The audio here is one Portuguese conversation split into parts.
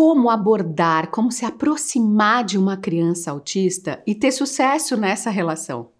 como abordar, como se aproximar de uma criança autista e ter sucesso nessa relação?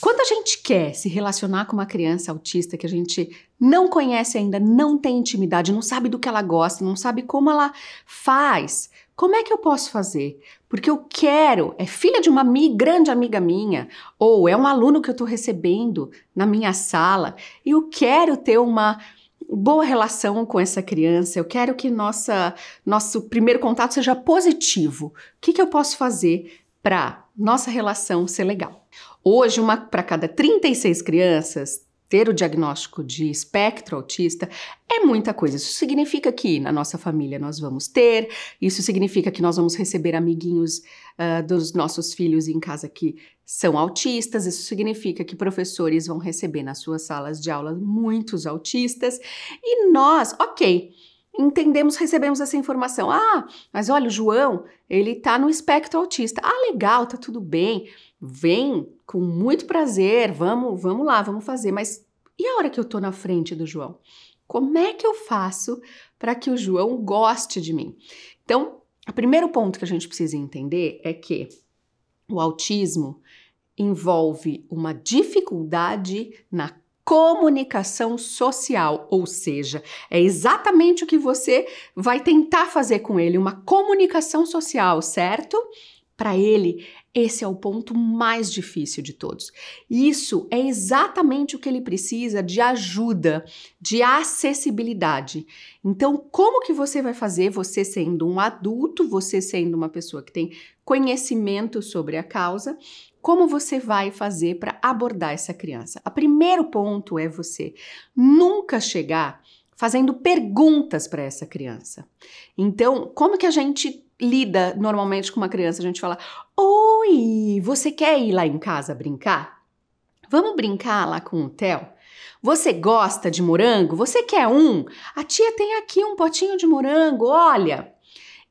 Quando a gente quer se relacionar com uma criança autista que a gente não conhece ainda, não tem intimidade, não sabe do que ela gosta, não sabe como ela faz, como é que eu posso fazer? Porque eu quero, é filha de uma grande amiga minha, ou é um aluno que eu estou recebendo na minha sala, e eu quero ter uma boa relação com essa criança, eu quero que nossa, nosso primeiro contato seja positivo. O que, que eu posso fazer para nossa relação ser legal. Hoje, uma para cada 36 crianças ter o diagnóstico de espectro autista é muita coisa. Isso significa que na nossa família nós vamos ter, isso significa que nós vamos receber amiguinhos uh, dos nossos filhos em casa que são autistas, isso significa que professores vão receber nas suas salas de aula muitos autistas e nós, ok entendemos, recebemos essa informação. Ah, mas olha, o João, ele tá no espectro autista. Ah, legal, tá tudo bem. Vem, com muito prazer, vamos, vamos lá, vamos fazer. Mas e a hora que eu tô na frente do João? Como é que eu faço para que o João goste de mim? Então, o primeiro ponto que a gente precisa entender é que o autismo envolve uma dificuldade na comunicação social, ou seja, é exatamente o que você vai tentar fazer com ele, uma comunicação social, certo? Para ele, esse é o ponto mais difícil de todos. Isso é exatamente o que ele precisa de ajuda, de acessibilidade. Então, como que você vai fazer, você sendo um adulto, você sendo uma pessoa que tem conhecimento sobre a causa, como você vai fazer para abordar essa criança? O primeiro ponto é você nunca chegar fazendo perguntas para essa criança. Então, como que a gente lida normalmente com uma criança? A gente fala: Oi, você quer ir lá em casa brincar? Vamos brincar lá com o Theo? Você gosta de morango? Você quer um? A tia tem aqui um potinho de morango, olha!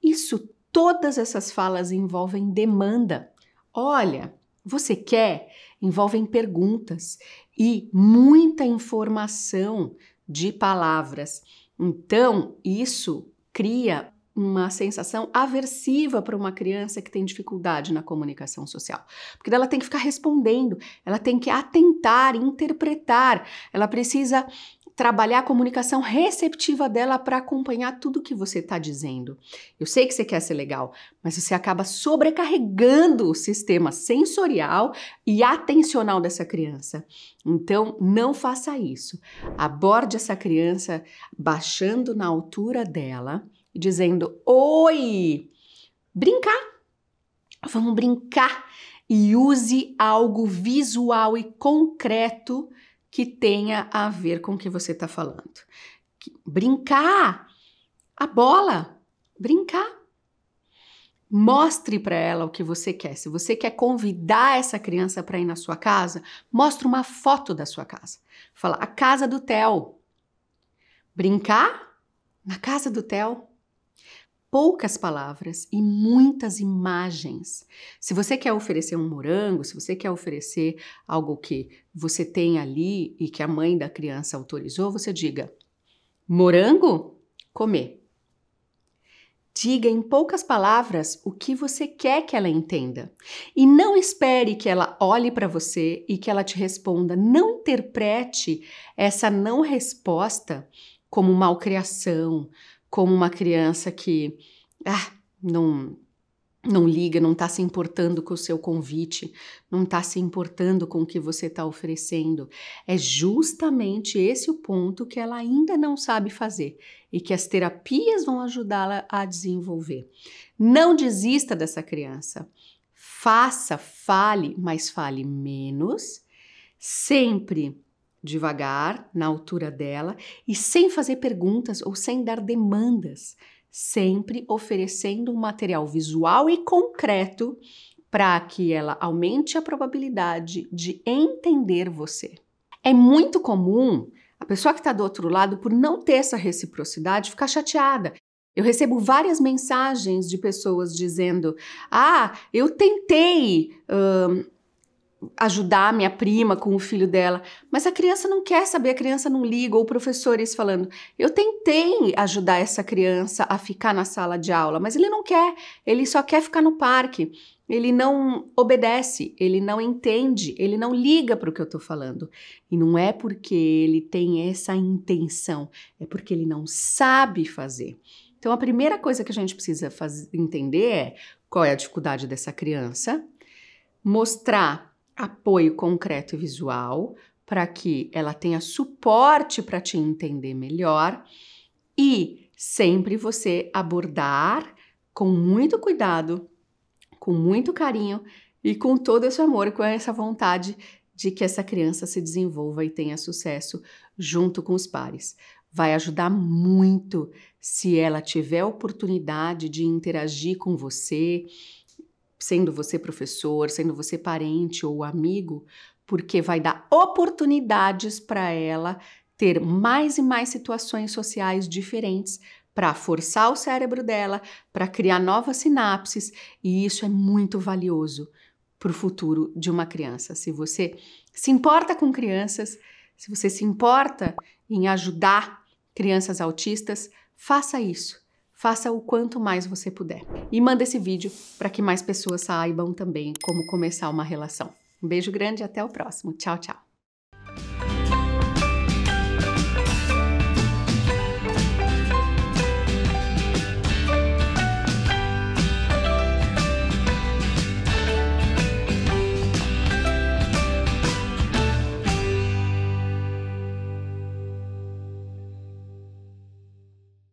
Isso, todas essas falas envolvem demanda. Olha, você quer? Envolvem perguntas e muita informação de palavras. Então, isso cria uma sensação aversiva para uma criança que tem dificuldade na comunicação social. Porque ela tem que ficar respondendo, ela tem que atentar, interpretar, ela precisa trabalhar a comunicação receptiva dela para acompanhar tudo que você está dizendo. Eu sei que você quer ser legal, mas você acaba sobrecarregando o sistema sensorial e atencional dessa criança. Então, não faça isso. Aborde essa criança baixando na altura dela e dizendo: Oi! Brincar! Vamos brincar! E use algo visual e concreto que tenha a ver com o que você está falando. Brincar! A bola! Brincar! Mostre para ela o que você quer. Se você quer convidar essa criança para ir na sua casa, mostre uma foto da sua casa. Fala, a casa do Theo. Brincar na casa do Theo poucas palavras e muitas imagens. Se você quer oferecer um morango, se você quer oferecer algo que você tem ali e que a mãe da criança autorizou, você diga: morango, comer. Diga em poucas palavras o que você quer que ela entenda. E não espere que ela olhe para você e que ela te responda. Não interprete essa não resposta como malcriação, como uma criança que ah, não não liga, não está se importando com o seu convite, não está se importando com o que você está oferecendo. É justamente esse o ponto que ela ainda não sabe fazer e que as terapias vão ajudá-la a desenvolver. Não desista dessa criança. Faça, fale, mas fale menos, sempre devagar, na altura dela e sem fazer perguntas ou sem dar demandas, sempre oferecendo um material visual e concreto para que ela aumente a probabilidade de entender você. É muito comum a pessoa que está do outro lado, por não ter essa reciprocidade, ficar chateada. Eu recebo várias mensagens de pessoas dizendo: Ah, eu tentei ajudar minha prima com o filho dela, mas a criança não quer saber, a criança não liga, ou professores é falando, eu tentei ajudar essa criança a ficar na sala de aula, mas ele não quer, ele só quer ficar no parque, ele não obedece, ele não entende, ele não liga para o que eu estou falando. E não é porque ele tem essa intenção, é porque ele não sabe fazer. Então a primeira coisa que a gente precisa entender é qual é a dificuldade dessa criança, mostrar apoio concreto e visual para que ela tenha suporte para te entender melhor e sempre você abordar com muito cuidado, com muito carinho e com todo esse amor, com essa vontade de que essa criança se desenvolva e tenha sucesso junto com os pares. Vai ajudar muito se ela tiver a oportunidade de interagir com você, sendo você professor, sendo você parente ou amigo, porque vai dar oportunidades para ela ter mais e mais situações sociais diferentes para forçar o cérebro dela, para criar novas sinapses, e isso é muito valioso para o futuro de uma criança. Se você se importa com crianças, se você se importa em ajudar crianças autistas, faça isso faça o quanto mais você puder. E manda esse vídeo para que mais pessoas saibam também como começar uma relação. Um beijo grande e até o próximo. Tchau, tchau.